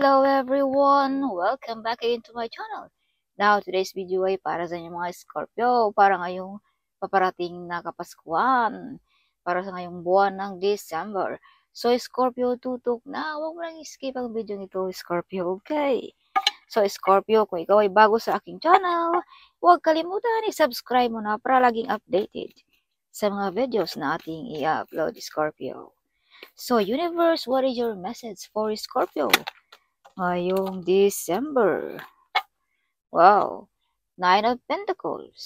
Hello everyone! Welcome back again to my channel. Now, today's video ay para sa inyong mga Scorpio para ngayong paparating na Kapaskuhan para sa ngayong buwan ng December. So, Scorpio, tutok na. Huwag mo lang skip ang video nito, Scorpio, okay? So, Scorpio, kung ikaw ay bago sa aking channel, huwag kalimutan i-subscribe mo na para laging updated sa mga videos na ating i-upload, Scorpio. So, Universe, what is your message for Scorpio? ngayong December. Wow! Nine of Pentacles.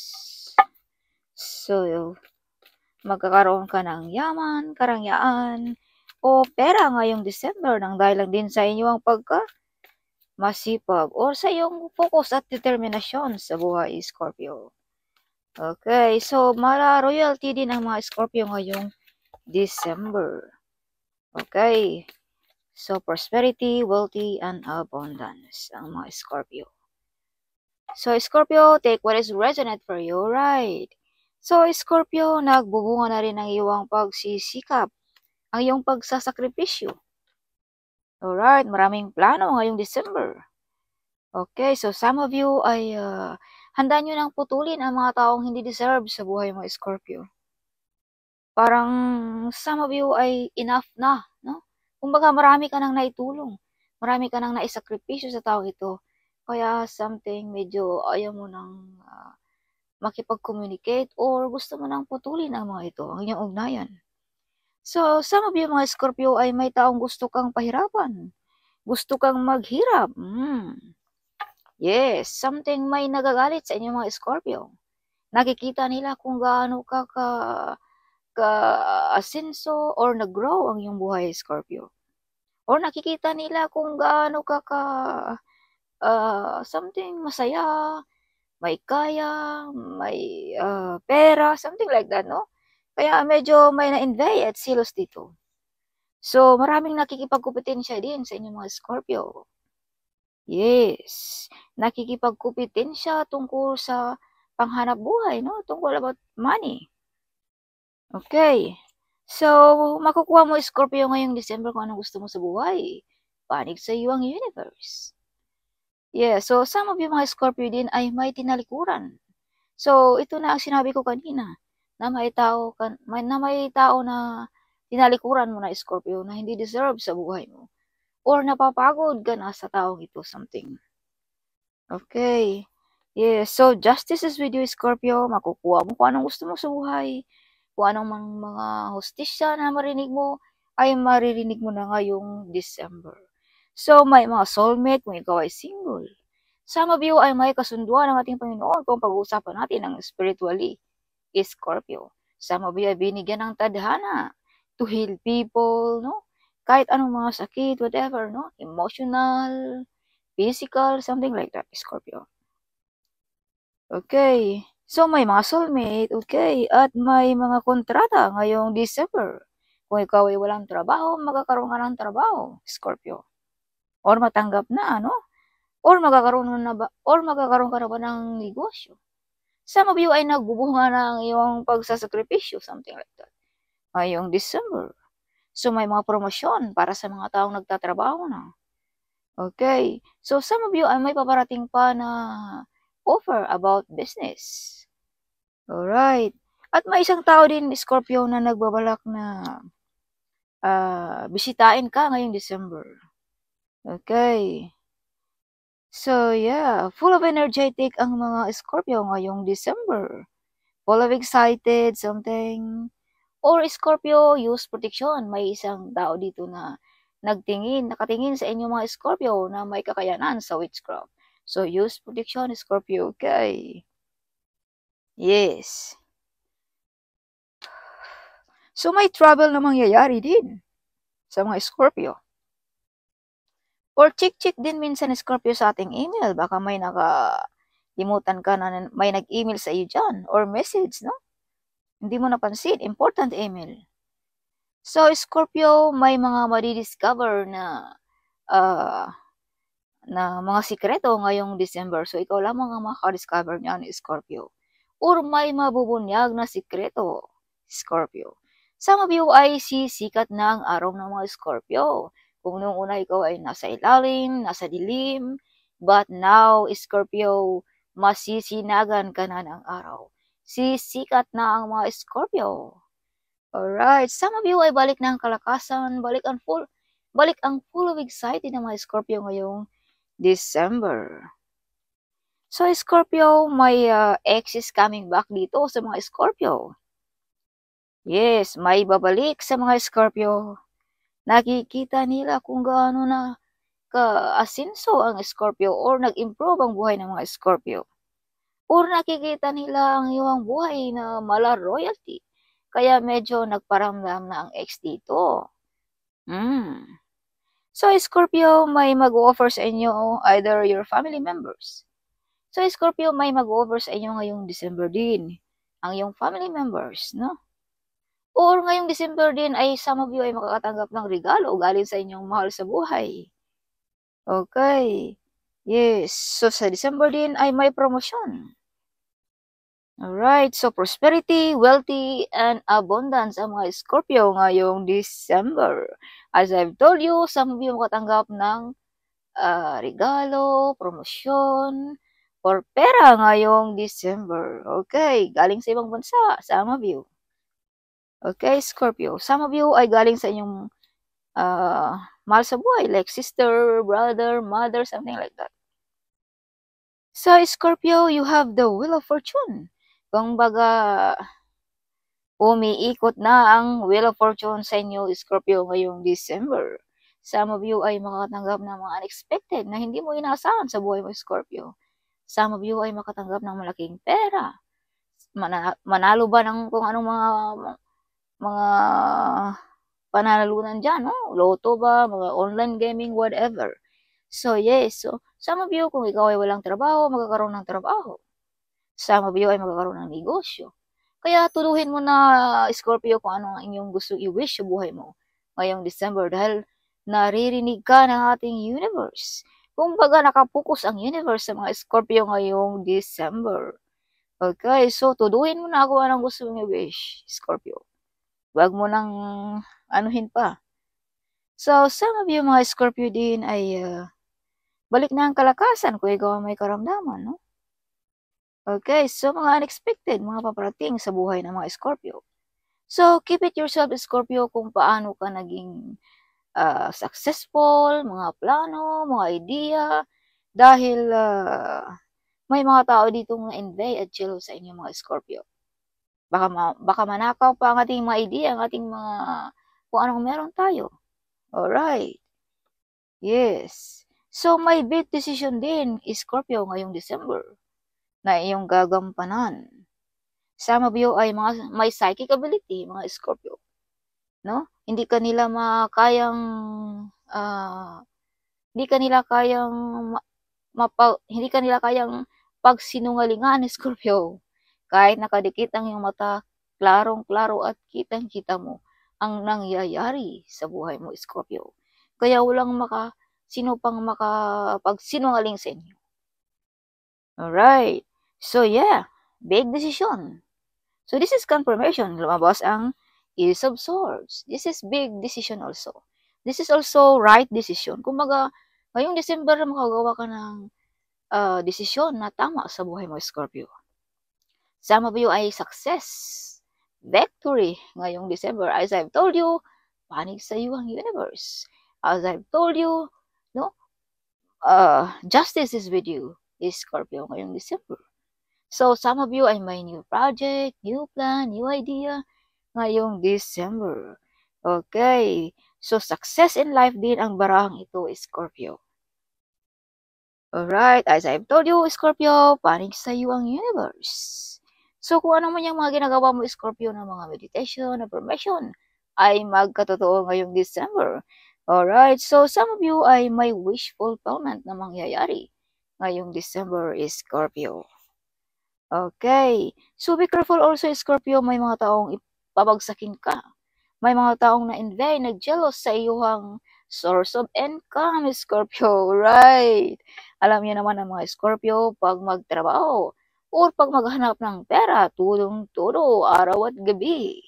So, magkakaroon ka ng yaman, karangyaan, o pera ngayong December nang dahil lang din sa inyong pagka masipag or sa iyong focus at determinasyon sa buhay Scorpio. Okay, so mara royalty din ang mga Scorpio ngayong December. Okay. So, prosperity, wealthy, and abundance ang mga Scorpio. So, Scorpio, take what is resonant for you, right? So, Scorpio, nagbubunga na rin ang iyong pagsisikap, ang iyong pagsasakripisyo. Alright, maraming plano ngayong December. Okay, so some of you ay uh, handa nyo nang putulin ang mga taong hindi deserve sa buhay mo, Scorpio. Parang some of you ay enough na, no? Kumbaga, marami ka nang naitulong. Marami ka nang naisakripisyo sa tao ito. Kaya something medyo ayaw mo nang uh, makipag-communicate or gusto mo nang putulin ang mga ito, ang inyong ugnayan. So, some of you mga Scorpio ay may taong gusto kang pahirapan. Gusto kang maghirap. Mm. Yes, something may nagagalit sa inyong mga Scorpio. Nakikita nila kung gaano ka ka nag-asenso uh, or nag-grow ang iyong buhay, Scorpio. Or nakikita nila kung gaano ka ka uh, something masaya, may kaya, may uh, pera, something like that, no? Kaya medyo may na-envy at silos dito. So, maraming nakikipagkumpetensya din sa inyong mga Scorpio. Yes, nakikipagkumpetensya tungkol sa panghanap buhay, no? Tungkol about money. Okay. So, makukuha mo Scorpio ngayong December kung anong gusto mo sa buhay. Panig sa iyo ang universe. Yeah, so some of you mga Scorpio din ay may tinalikuran. So, ito na ang sinabi ko kanina na may tao, kan, may, na may tao na tinalikuran mo na Scorpio na hindi deserve sa buhay mo. Or napapagod ka na sa taong ito, something. Okay. Yeah, so justice is with you, Scorpio. Makukuha mo kung anong gusto mo sa buhay kung anong mga hostisya na marinig mo, ay maririnig mo na ngayong December. So, may mga soulmate kung ikaw ay single. of you ay may kasunduan ng ating Panginoon kung pag-uusapan natin ang spiritually. Scorpio. Some of you ay binigyan ng tadhana to heal people, no? Kahit anong mga sakit, whatever, no? Emotional, physical, something like that, Scorpio. Okay. So may mga soulmate, okay, at may mga kontrata ngayong December. Kung ikaw ay walang trabaho, magkakaroon ka ng trabaho, Scorpio. Or matanggap na, ano? Or magkakaroon, na ba, or magkakaroon ka na ba ng negosyo? Some of you ay nagbubunga na ang iyong pagsasakripisyo, something like that. Ngayong December. So may mga promosyon para sa mga taong nagtatrabaho na. Okay. So some of you ay may paparating pa na offer about business. Alright. At may isang tao din, Scorpio, na nagbabalak na uh, ah, bisitain ka ngayong December. Okay. So, yeah. Full of energetic ang mga Scorpio ngayong December. Full of excited, something. Or Scorpio, use protection. May isang tao dito na nagtingin, nakatingin sa inyo mga Scorpio na may kakayanan sa witchcraft. So use prediction Scorpio. Okay. Yes. So may trouble na mangyayari din sa mga Scorpio. Or chick-chick din minsan Scorpio sa ating email. Baka may naka limutan ka na may nag-email sa iyo dyan or message, no? Hindi mo napansin. Important email. So, Scorpio, may mga madi-discover na uh, na mga sikreto ngayong December. So, ikaw lamang ang makakadiscover niyan, Scorpio. Or may mabubunyag na sikreto, Scorpio. Some Sa mabiyo ay sisikat na ang araw ng mga Scorpio. Kung noong una ikaw ay nasa ilalim, nasa dilim, but now, Scorpio, masisinagan ka na ng araw. Sisikat na ang mga Scorpio. Alright, some of you ay balik na ang kalakasan, balik ang full, balik ang full of excited ng mga Scorpio ngayong December. So, Scorpio, may uh, ex is coming back dito sa mga Scorpio. Yes, may babalik sa mga Scorpio. Nakikita nila kung gaano na ka-asinso ang Scorpio or nag-improve ang buhay ng mga Scorpio. Or nakikita nila ang iyong buhay na mala royalty. Kaya medyo nagparamdam na ang ex dito. Hmm. So, Scorpio, may mag-offer sa inyo either your family members. So, Scorpio, may mag-offer sa inyo ngayong December din ang iyong family members, no? Or ngayong December din ay some of you ay makakatanggap ng regalo galing sa inyong mahal sa buhay. Okay. Yes. So, sa December din ay may promosyon. Alright, so prosperity, wealthy, and abundance ang mga Scorpio ngayong December. As I've told you, some of you makatanggap ng uh, regalo, promosyon, or pera ngayong December. Okay, galing sa ibang bansa, some of you. Okay, Scorpio, some of you ay galing sa inyong uh, mahal sa buhay, like sister, brother, mother, something like that. So, Scorpio, you have the wheel of fortune. Kung baga, umiikot na ang Wheel of Fortune sa inyo, Scorpio, ngayong December. Some of you ay makatanggap ng mga unexpected na hindi mo inaasahan sa buhay mo, Scorpio. Some of you ay makatanggap ng malaking pera. manalo ba ng kung anong mga mga pananalunan dyan, no? Loto ba, mga online gaming, whatever. So, yes. So, some of you, kung ikaw ay walang trabaho, magkakaroon ng trabaho some of you ay magkakaroon ng negosyo. Kaya tuluhin mo na Scorpio kung ano ang inyong gusto i-wish sa buhay mo ngayong December dahil naririnig ka ng ating universe. Kumbaga nakapokus ang universe sa mga Scorpio ngayong December. Okay, so tuduhin mo na ako anong gusto mong i-wish, Scorpio. Huwag mo nang anuhin pa. So, some of you mga Scorpio din ay uh, balik na ang kalakasan kung ikaw may karamdaman, no? Okay, so mga unexpected, mga paparating sa buhay ng mga Scorpio. So, keep it yourself, Scorpio, kung paano ka naging uh, successful, mga plano, mga idea, dahil uh, may mga tao dito na envy at jealous sa inyo mga Scorpio. Baka, ma- baka manakaw pa ang ating mga idea, ang ating mga kung anong meron tayo. Alright. Yes. So, may big decision din, Scorpio, ngayong December na iyong gagampanan. Some of you ay mga may psychic ability, mga Scorpio. No? Hindi kanila makayang uh, hindi kanila kayang ma- mapa, hindi kanila kayang pagsinungalingan ni Scorpio. Kahit nakadikit ang iyong mata, klarong-klaro at kitang-kita mo ang nangyayari sa buhay mo, Scorpio. Kaya walang maka, sino pang makapagsinungaling sa inyo. Alright. So yeah, big decision. So this is confirmation. Lumabas ang is absorbs. This is big decision also. This is also right decision. Kumaga, ngayong December makagawa ka ng uh, ah, desisyon na tama sa buhay mo, Scorpio. Some of you ay success, victory ngayong December. As I've told you, panig sa iyo ang universe. As I've told you, no, uh, justice is with you, is Scorpio ngayong December. So, some of you ay may new project, new plan, new idea ngayong December. Okay. So, success in life din ang barahang ito, Scorpio. Alright, as I've told you, Scorpio, panig sa iyo ang universe. So, kung ano man yung mga ginagawa mo, Scorpio, ng mga meditation, affirmation, ay magkatotoo ngayong December. Alright, so some of you ay may wish fulfillment na mangyayari ngayong December, Scorpio. Okay. So be careful also Scorpio, may mga taong ipabagsakin ka. May mga taong na envy, nagjealous sa iyong source of income, Scorpio. Right. Alam niyo naman ang mga Scorpio pag magtrabaho or pag maghanap ng pera, tulong-tulo, araw at gabi.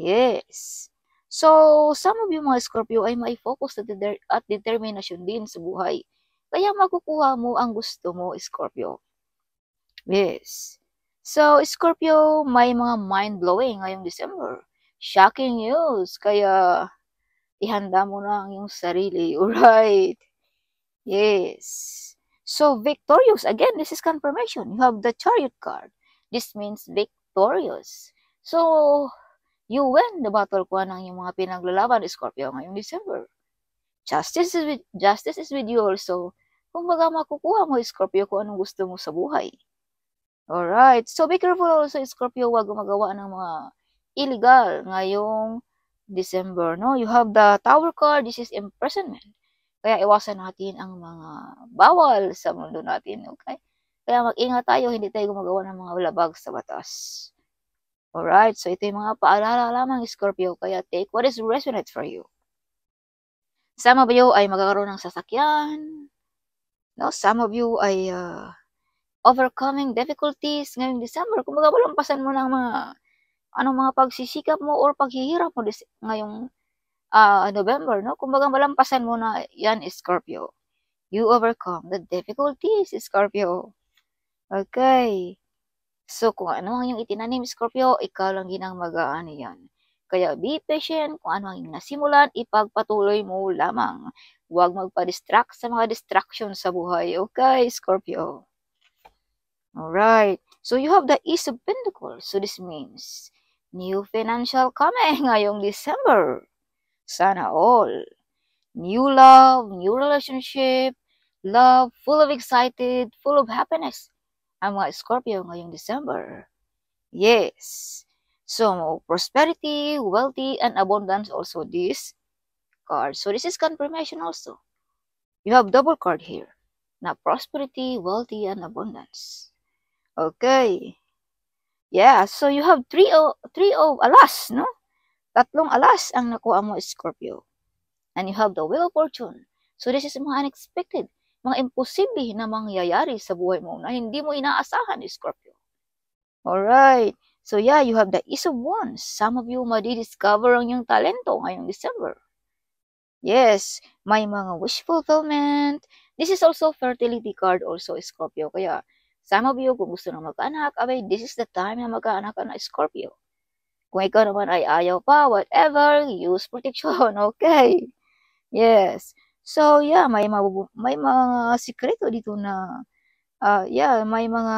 Yes. So, some of you mga Scorpio ay may focus at, deter at determination din sa buhay. Kaya makukuha mo ang gusto mo, Scorpio. Yes. So, Scorpio, may mga mind-blowing ngayong December. Shocking news. Kaya, ihanda mo na ang iyong sarili. Alright. Yes. So, victorious. Again, this is confirmation. You have the chariot card. This means victorious. So, you win the battle ko ng iyong mga pinaglalaban, Scorpio, ngayong December. Justice is with, justice is with you also. Kung baga makukuha mo, Scorpio, kung anong gusto mo sa buhay. Alright. So, be careful also, Scorpio, Huwag gumagawa ng mga illegal ngayong December. No? You have the Tower card. This is imprisonment. Kaya iwasan natin ang mga bawal sa mundo natin. Okay? Kaya mag-ingat tayo, hindi tayo gumagawa ng mga labag sa batas. Alright, so ito yung mga paalala lamang, Scorpio. Kaya take what is resonate for you. Some of you ay magkakaroon ng sasakyan. No, some of you ay uh, overcoming difficulties ngayong December. Kumbaga, palampasan mo ng mga, anong mga pagsisikap mo or paghihirap mo dis- ngayong uh, November, no? Kumbaga, malampasan mo na yan, Scorpio. You overcome the difficulties, Scorpio. Okay. So, kung ano ang iyong itinanim, Scorpio, ikaw lang din ang mag-aano yan. Kaya be patient kung ano ang iyong nasimulan, ipagpatuloy mo lamang. Huwag magpa-distract sa mga distraction sa buhay. Okay, Scorpio? Alright, so you have the Ace of Pentacles. So this means new financial coming ngayong December. Sana all. New love, new relationship, love, full of excited, full of happiness. i Ang mga Scorpio ngayong December. Yes. So, prosperity, wealthy, and abundance also this card. So, this is confirmation also. You have double card here. Now, prosperity, wealthy, and abundance. Okay. Yeah, so you have 3 of, 3 of alas, no? Tatlong alas ang nakuha mo, Scorpio. And you have the wheel of fortune. So this is mga unexpected, mga imposible na mangyayari sa buhay mo na hindi mo inaasahan, Scorpio. Alright. So yeah, you have the Ace of Wands. Some of you madi-discover ang iyong talento ngayong December. Yes, may mga wish fulfillment. This is also fertility card also, Scorpio. Kaya Some of you, kung gusto na magkaanak, abay, this is the time na magkaanak ka na Scorpio. Kung ikaw naman ay ayaw pa, whatever, use protection, okay? Yes. So, yeah, may, may mga sikreto dito na, uh, yeah, may mga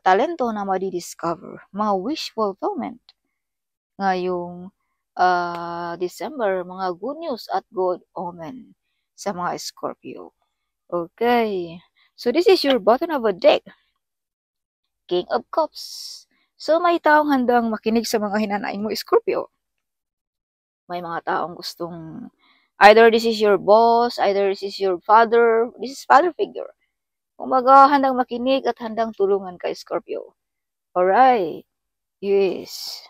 talento na madi-discover. mga wish fulfillment. Ngayong uh, December, mga good news at good omen sa mga Scorpio. Okay. So, this is your bottom of a deck. King of Cups. So, may taong handang makinig sa mga hinanain mo, Scorpio. May mga taong gustong, either this is your boss, either this is your father, this is father figure. Umaga, handang makinig at handang tulungan ka, Scorpio. Alright. Yes.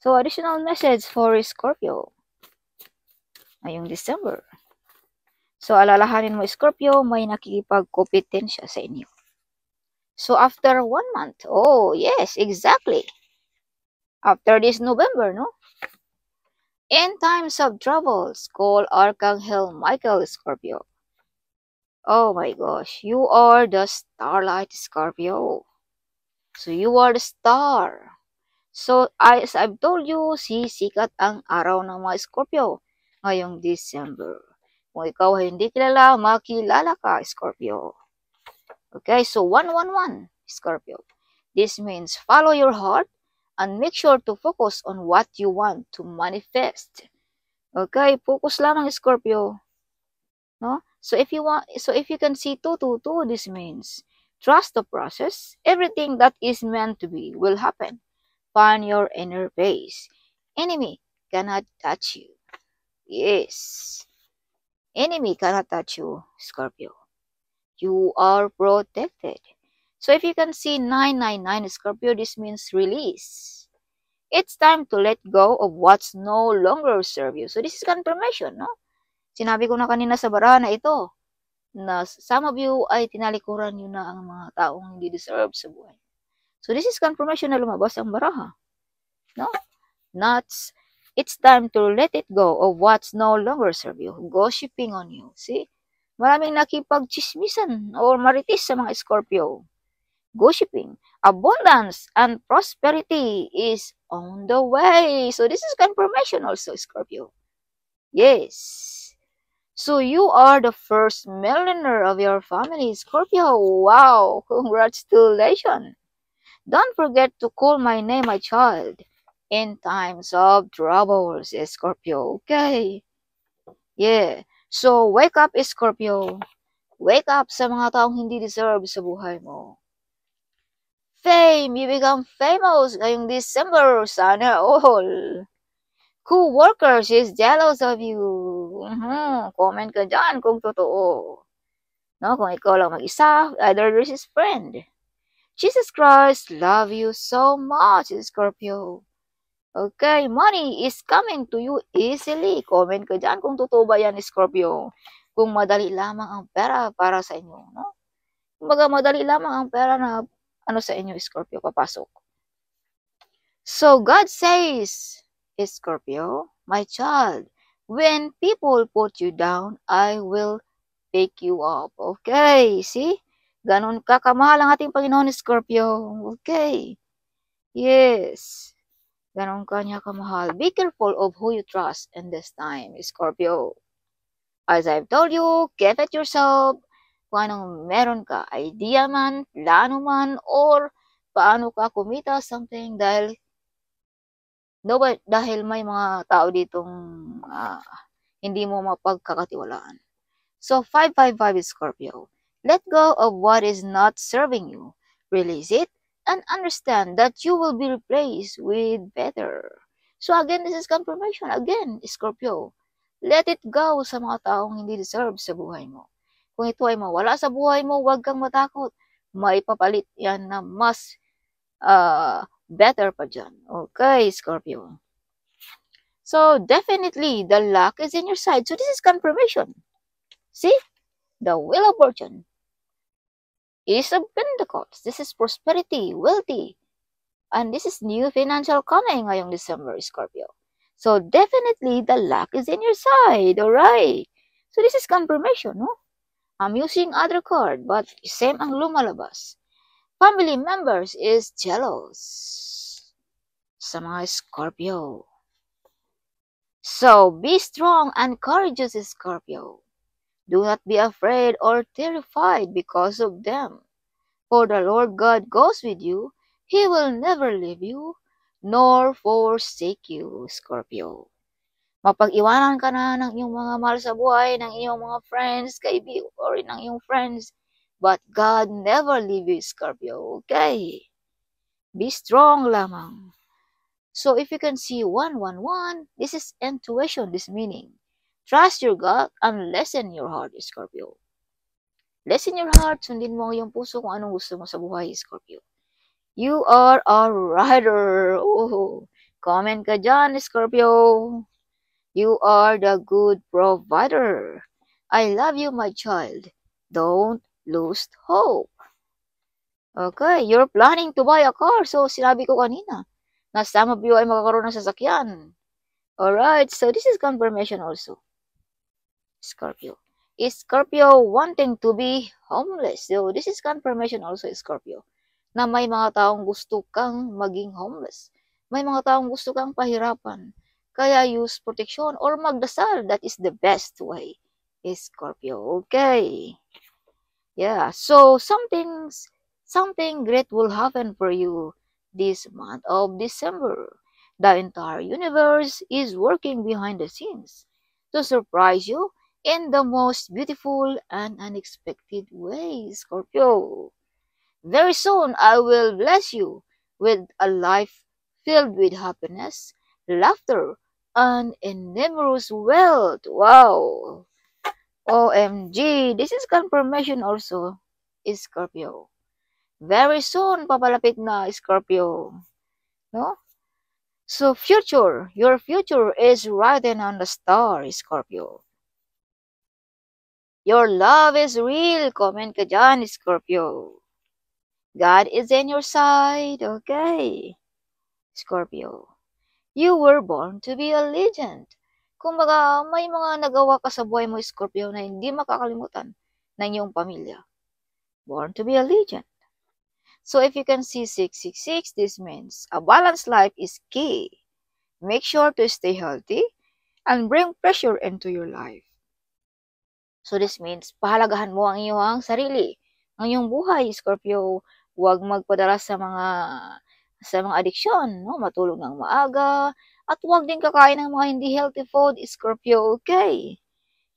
So, additional message for Scorpio. Ngayong December. So, alalahanin mo, Scorpio, may nakikipagkompetensya sa inyo. So, after one month, oh, yes, exactly. After this November, no? In times of troubles, call Archangel Michael Scorpio. Oh my gosh, you are the starlight Scorpio. So you are the star. So as I've told you, si sikat ang araw ng mga Scorpio ngayong December. Kung ikaw ay hindi kilala, makilala ka, Scorpio. Okay, so 111, Scorpio. This means follow your heart and make sure to focus on what you want to manifest. Okay, focus lamang, Scorpio. No? So if you want so if you can see 222, this means trust the process. Everything that is meant to be will happen. Find your inner base. Enemy cannot touch you. Yes. Enemy cannot touch you, Scorpio. You are protected. So if you can see 999 Scorpio, this means release. It's time to let go of what's no longer serve you. So this is confirmation, no? Sinabi ko na kanina sa barana ito, na some of you ay tinalikuran nyo na ang mga taong hindi deserve sa buhay. So this is confirmation na lumabas ang baraha. No? Nuts, It's time to let it go of what's no longer serve you, gossiping on you. See? Maraming nakipag-chismisan or maritis sa mga Scorpio. Gossiping. Abundance and prosperity is on the way. So this is confirmation also, Scorpio. Yes. So you are the first millionaire of your family, Scorpio. Wow, congratulations. Don't forget to call my name, my child. in times of troubles, Scorpio. Okay? Yeah. So, wake up, Scorpio. Wake up sa mga taong hindi deserve sa buhay mo. Fame! You become famous ngayong December. Sana all. Co-workers is jealous of you. Mm -hmm. Comment ka dyan kung totoo. No, kung ikaw lang mag-isa, either this is friend. Jesus Christ love you so much, Scorpio. Okay, money is coming to you easily. Comment ko dyan kung totoo ba yan, Scorpio. Kung madali lamang ang pera para sa inyo, no? Kumbaga, madali lamang ang pera na ano sa inyo, Scorpio, papasok. So, God says, Scorpio, my child, when people put you down, I will pick you up. Okay, see? Ganon kakamahal ang ating Panginoon, Scorpio. Okay. Yes. Ganon kanya kamahal. Be careful of who you trust in this time, Scorpio. As I've told you, get at yourself kung anong meron ka. Idea man, plano man, or paano ka kumita something dahil no, dahil may mga tao ditong uh, hindi mo mapagkakatiwalaan. So, 555 Scorpio. Let go of what is not serving you. Release it and understand that you will be replaced with better. So again, this is confirmation. Again, Scorpio, let it go sa mga taong hindi deserve sa buhay mo. Kung ito ay mawala sa buhay mo, huwag kang matakot. May papalit yan na mas uh, better pa dyan. Okay, Scorpio. So, definitely, the luck is in your side. So, this is confirmation. See? The will of fortune. is a Pentecost. This is prosperity, wealthy. And this is new financial coming ngayong December, Scorpio. So definitely the luck is in your side, alright? So this is confirmation, no? I'm using other card, but same ang lumalabas. Family members is jealous. Sa mga Scorpio. So be strong and courageous, Scorpio. Do not be afraid or terrified because of them. For the Lord God goes with you. He will never leave you nor forsake you, Scorpio. Mapag-iwanan ka na ng iyong mga mahal sa buhay, ng iyong mga friends, kaibig, or ng iyong friends. But God never leave you, Scorpio. Okay? Be strong lamang. So if you can see 111, this is intuition, this meaning. Trust your gut and listen your heart, Scorpio. Listen your heart, sundin mo ang iyong puso kung anong gusto mo sa buhay, Scorpio. You are a rider. Oh, comment ka dyan, Scorpio. You are the good provider. I love you, my child. Don't lose hope. Okay, you're planning to buy a car. So, sinabi ko kanina na some of you ay magkakaroon ng sasakyan. Alright, so this is confirmation also. Scorpio. Is Scorpio wanting to be homeless? So, this is confirmation also Scorpio na may mga taong gusto kang maging homeless. May mga taong gusto kang pahirapan. Kaya use protection or magdasal. That is the best way. Scorpio. Okay. Yeah. So, something, something great will happen for you this month of December. The entire universe is working behind the scenes to surprise you in the most beautiful and unexpected way, Scorpio. Very soon I will bless you with a life filled with happiness, laughter, and innumerous wealth. Wow! OMG! This is confirmation also, Scorpio. Very soon, papalapit na, Scorpio. No? So, future. Your future is written on the star, Scorpio. Your love is real. Comment ka dyan, Scorpio. God is in your side. Okay. Scorpio. You were born to be a legend. Kumbaga, may mga nagawa ka sa buhay mo, Scorpio, na hindi makakalimutan ng iyong pamilya. Born to be a legend. So if you can see 666, this means a balanced life is key. Make sure to stay healthy and bring pressure into your life. So this means, pahalagahan mo ang iyong sarili, ang iyong buhay, Scorpio. Huwag magpadala sa mga sa mga addiction, no? Matulog ng maaga, at huwag din kakain ng mga hindi healthy food, Scorpio. Okay?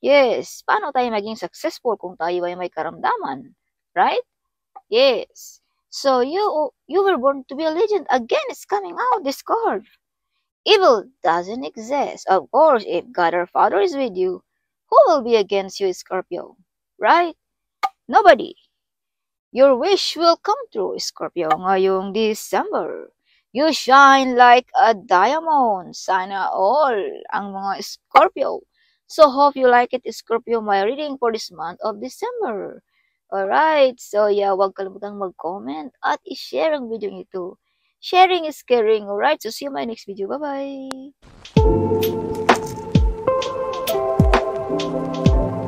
Yes. Paano tayo maging successful kung tayo ay may karamdaman? Right? Yes. So you you were born to be a legend. Again, it's coming out this card. Evil doesn't exist. Of course, if God our Father is with you, Who will be against you, Scorpio? Right? Nobody. Your wish will come true, Scorpio, ngayong December. You shine like a diamond. Sana all ang mga Scorpio. So, hope you like it, Scorpio, my reading for this month of December. Alright, so yeah, huwag kalimutang mag-comment at i-share ang video nito. Sharing is caring, alright? So, see you in my next video. Bye-bye! Música